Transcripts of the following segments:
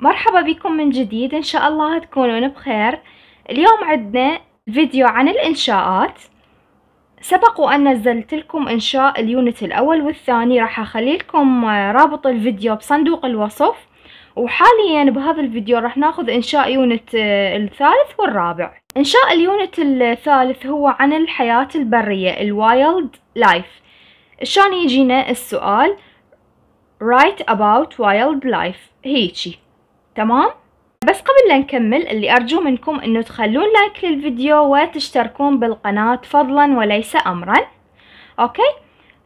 مرحبا بكم من جديد ان شاء الله تكونون بخير اليوم عندنا فيديو عن الانشاءات سبق وان نزلت لكم انشاء اليونت الاول والثاني راح اخلي لكم آه، رابط الفيديو بصندوق الوصف وحاليا بهذا الفيديو راح ناخذ انشاء يونت آه، الثالث والرابع انشاء اليونت الثالث هو عن الحياة البرية الوايلد لايف شلون يجينا السؤال write about wildlife هيجي تمام بس قبل لا نكمل اللي أرجو منكم أنه تخلون لايك للفيديو وتشتركون بالقناة فضلا وليس أمرا أوكي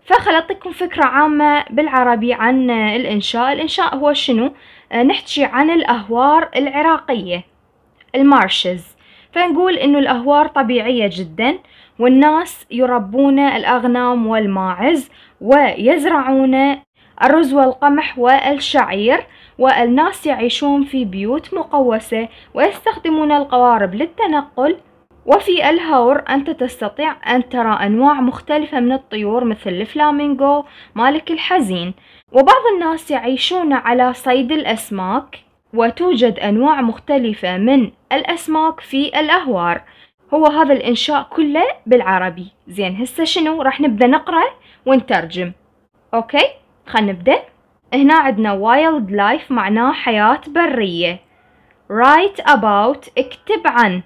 فخل أعطيكم فكرة عامة بالعربي عن الإنشاء الإنشاء هو شنو؟ آه، نحكي عن الأهوار العراقية المارشز فنقول إنه الأهوار طبيعية جدا والناس يربون الأغنام والماعز ويزرعون الرز والقمح والشعير والناس يعيشون في بيوت مقوسة ويستخدمون القوارب للتنقل وفي الهور أنت تستطيع أن ترى أنواع مختلفة من الطيور مثل الفلامينغو مالك الحزين وبعض الناس يعيشون على صيد الأسماك وتوجد أنواع مختلفة من الأسماك في الأهوار هو هذا الإنشاء كله بالعربي زين هسه شنو راح نبدأ نقرأ ونترجم أوكي خلينا نبدأ هنا عندنا wild life معناه حياة برية write about اكتب عن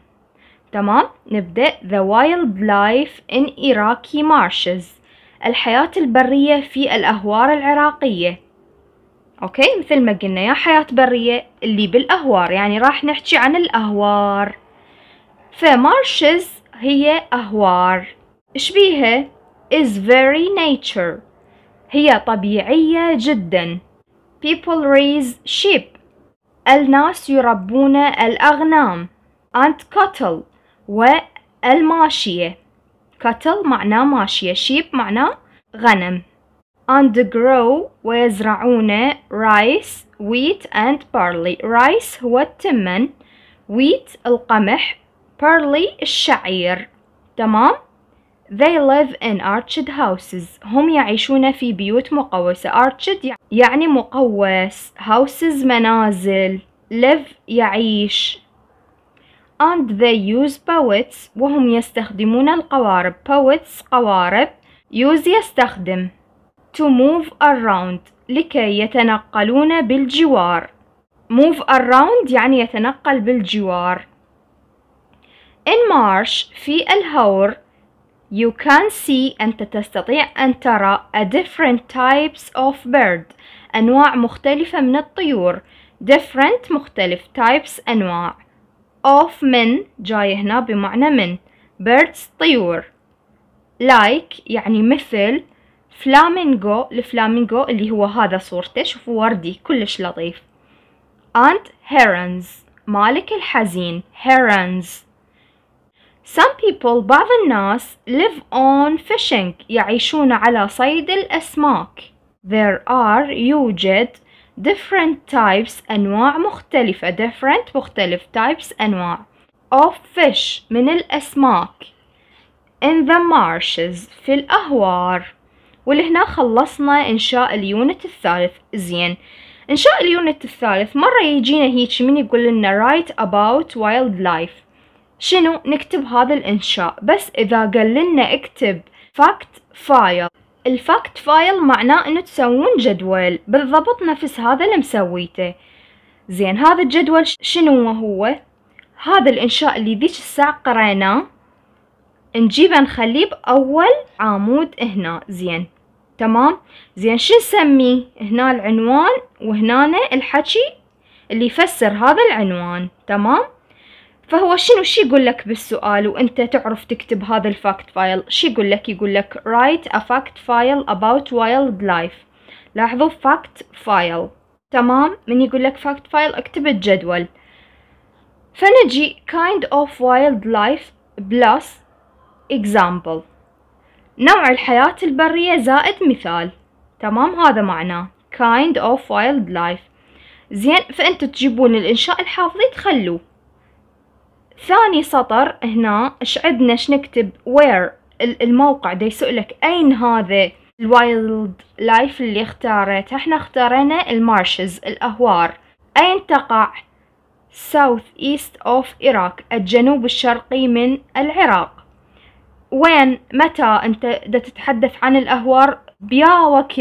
تمام نبدأ the wild life in Iraqi marshes الحياة البرية في الأهوار العراقية أوكي مثل ما قلنا يا حياة برية اللي بالأهوار يعني راح نحكي عن الأهوار فمارشز هي أهوار بيها is very nature هي طبيعية جدا people raise sheep الناس يربون الأغنام and cattle والماشية cattle معناه ماشية sheep معناه غنم and grow ويزرعون rice wheat and barley rice هو التمن wheat القمح barley الشعير تمام They live in arched houses. هم يعيشون في بيوت مقوسة. Arched يعني مقوس. Houses منازل. Live يعيش. And they use poets. وهم يستخدمون القوارب. Poets قوارب. Use يستخدم. To move around. لكي يتنقلون بالجوار. Move around يعني يتنقل بالجوار. In marsh في الهور You can see أنت تستطيع أن ترى a different types of bird أنواع مختلفة من الطيور different مختلف types أنواع of من جاي هنا بمعنى من birds طيور like يعني مثل flamingo الفلامينغو اللي هو هذا صورته شوفوا وردي كلش لطيف and herons مالك الحزين herons Some people بعض الناس live on fishing يعيشون على صيد الأسماك There are يوجد different types أنواع مختلفة different مختلف types أنواع of fish من الأسماك in the marshes في الأهوار ولهنا خلصنا إنشاء اليونت الثالث زين إنشاء اليونت الثالث مرة يجينا هيك من يقول لنا write about wildlife شنو نكتب هذا الإنشاء بس إذا قال لنا اكتب fact file الفاكت فايل معناه انه تسوون جدول بالضبط نفس هذا اللي مسويته زين هذا الجدول شنو هو هذا الانشاء اللي ذيك الساعة قريناه نجيبه نخليه بأول عمود هنا زين تمام زين شو نسميه هنا العنوان وهنا الحكي اللي يفسر هذا العنوان تمام فهو شنو شي يقول لك بالسؤال وانت تعرف تكتب هذا الفاكت فايل شي يقول لك يقول لك write a fact file about wild life لاحظوا fact file تمام من يقول لك fact file اكتب الجدول فنجي kind of wildlife plus example نوع الحياة البرية زائد مثال تمام هذا معناه kind of wildlife زين فانتوا تجيبون الانشاء الحافظي تخلوه ثاني سطر هنا اش عندنا اش نكتب where الموقع دا يسألك اين هذا الوايلد لايف اللي اختاريته احنا اختارينا المارشز الاهوار اين تقع ساوث ايست اوف عراق الجنوب الشرقي من العراق وين متى انت دا تتحدث عن الاهوار بيا وقت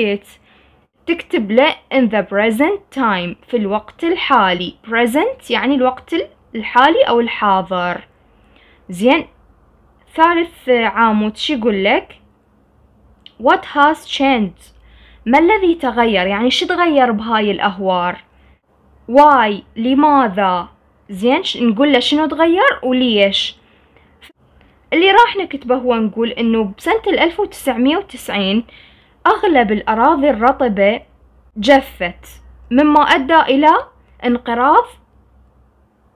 تكتب له in the present time في الوقت الحالي present يعني الوقت الحالي أو الحاضر زين ثالث عامود شو يقول لك what has changed ما الذي تغير يعني شو تغير بهاي الأهوار why لماذا زين نقول له شنو تغير وليش اللي راح نكتبه هو نقول انه بسنة 1990 اغلب الاراضي الرطبة جفت مما ادى الى انقراض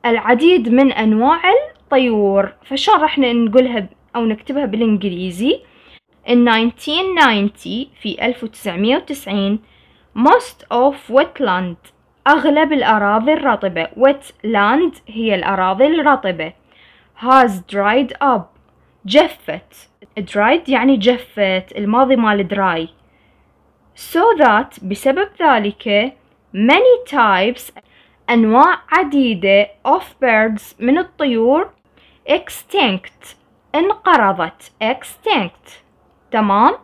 العديد من أنواع الطيور فشلون راح نقولها أو نكتبها بالإنجليزي In 1990 في 1990 most of wetland أغلب الأراضي الرطبة wetland هي الأراضي الرطبة has dried up جفت dried يعني جفت الماضي مال dry so that بسبب ذلك many types أنواع عديدة of birds من الطيور extinct انقرضت extinct تمام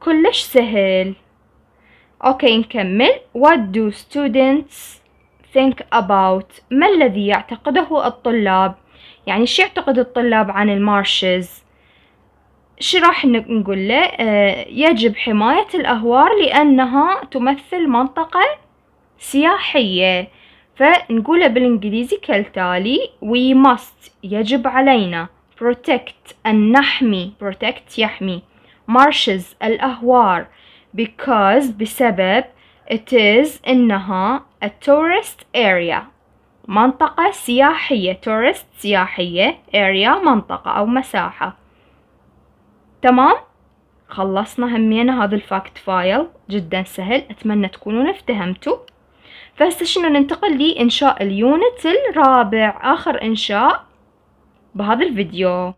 كلش سهل اوكي نكمل what do students think about ما الذي يعتقده الطلاب يعني شو يعتقد الطلاب عن المارشز شو راح نقول له آه يجب حماية الأهوار لأنها تمثل منطقة سياحية فنقولها بالإنجليزي كالتالي we must يجب علينا protect أن نحمي protect يحمي marshes الأهوار because بسبب it is إنها a tourist area منطقة سياحية tourist سياحية area منطقة أو مساحة تمام؟ خلصنا همينا هذا الفاكت فايل جدا سهل أتمنى تكونون افتهمتوا فهسه شنو ننتقل لإنشاء اليونت الرابع آخر إنشاء بهذا الفيديو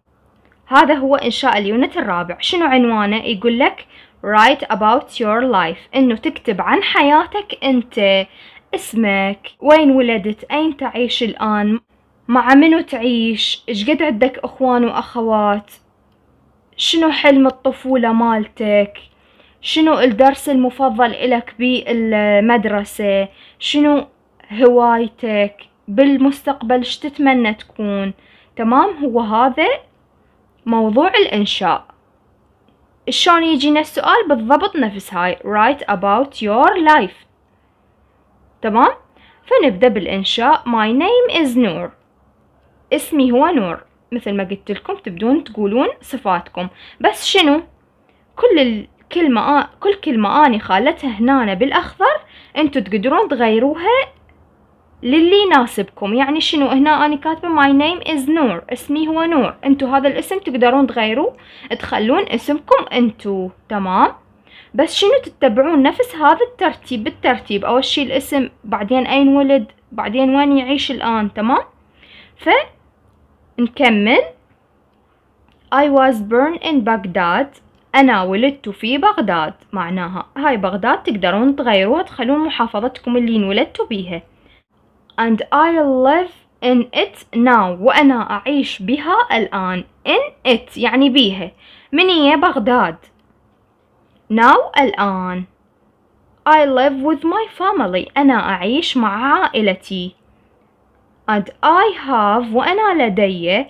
هذا هو إنشاء اليونت الرابع شنو عنوانه يقول لك write about your life إنه تكتب عن حياتك أنت اسمك وين ولدت أين تعيش الآن مع منو تعيش قد عندك أخوان وأخوات شنو حلم الطفولة مالتك شنو الدرس المفضل إلك بالمدرسة شنو هوايتك بالمستقبل ايش تتمنى تكون تمام هو هذا موضوع الإنشاء شلون يجينا السؤال بالضبط نفس هاي write about your life تمام فنبدأ بالإنشاء my name is نور اسمي هو نور مثل ما قلت لكم تبدون تقولون صفاتكم بس شنو كل كلمة ما كل كلمة اني خالتها هنا بالأخضر انتم تقدرون تغيروها للي يناسبكم يعني شنو هنا أنا كاتبة ماي نيم از نور اسمي هو نور انتم هذا الاسم تقدرون تغيروه تخلون اسمكم انتم تمام بس شنو تتبعون نفس هذا الترتيب بالترتيب أول شي الاسم بعدين أين ولد بعدين وين يعيش الآن تمام فنكمل I was born in Baghdad أنا ولدت في بغداد معناها هاي بغداد تقدرون تغيروها تخلون محافظتكم اللي انولدتوا بيها and I live in it now وأنا أعيش بها الآن in it يعني بيها من هي بغداد now الآن I live with my family أنا أعيش مع عائلتي and I have وأنا لدي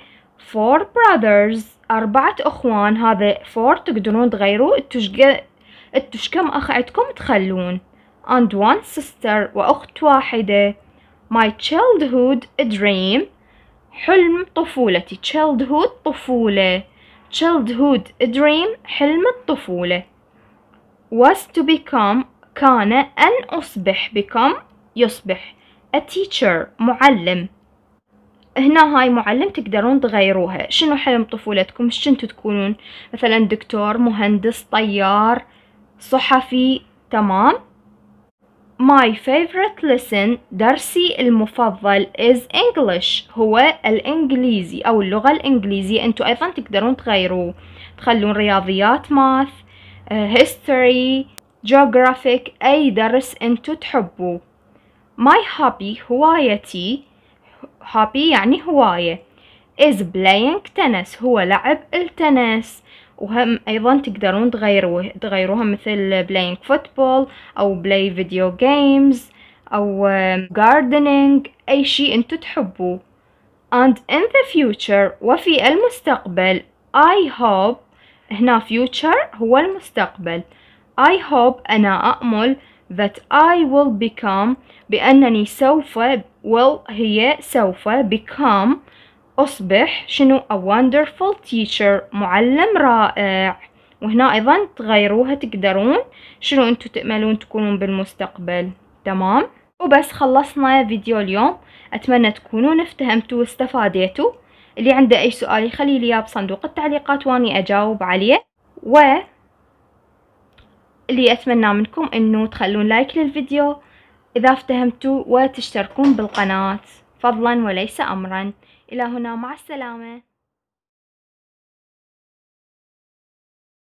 four brothers أربعة أخوان هذا فور تقدرون تغيروه التشقى التش كم أخ عندكم تخلون and one sister وأخت واحدة my childhood dream حلم طفولتي childhood طفولة childhood dream حلم الطفولة was to become كان أن أصبح become يصبح a teacher معلم هنا هاي معلم تقدرون تغيروها شنو حلم طفولتكم شنتو تكونون مثلا دكتور مهندس طيار صحفي تمام My favorite lesson درسي المفضل is English هو الإنجليزي أو اللغة الإنجليزية أنتوا أيضا تقدرون تغيروه تخلون رياضيات math آه، history geographic أي درس أنتوا تحبوا My hobby هوايتي هابي يعني هواية is playing tennis هو لعب التنس وهم ايضا تقدرون تغيروه تغيروها مثل playing football او play video games او gardening اي شيء انتو تحبوه and in the future وفي المستقبل I hope هنا future هو المستقبل I hope أنا أأمل that I will become بأنني سوف will هي سوف become أصبح شنو a wonderful teacher معلم رائع وهنا أيضا تغيروها تقدرون شنو أنتم تأملون تكونون بالمستقبل تمام وبس خلصنا فيديو اليوم أتمنى تكونون افتهمتوا واستفاديتوا اللي عنده أي سؤال يخلي لي بصندوق التعليقات واني أجاوب عليه و اللي أتمنى منكم أنه تخلون لايك للفيديو إذا افتهمتوا وتشتركون بالقناة فضلا وليس أمرا إلى هنا مع السلامة